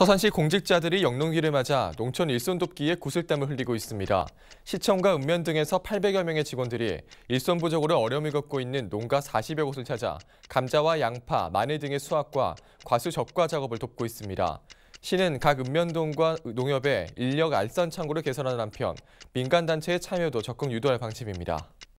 서산시 공직자들이 영농기를 맞아 농촌 일손 돕기에 구슬땀을 흘리고 있습니다. 시청과 읍면 등에서 800여 명의 직원들이 일손 부족으로 어려움을 겪고 있는 농가 40여 곳을 찾아 감자와 양파, 마늘 등의 수확과 과수 적과 작업을 돕고 있습니다. 시는 각 읍면동과 농협에 인력 알선 창구를 개설하는 한편 민간단체의 참여도 적극 유도할 방침입니다.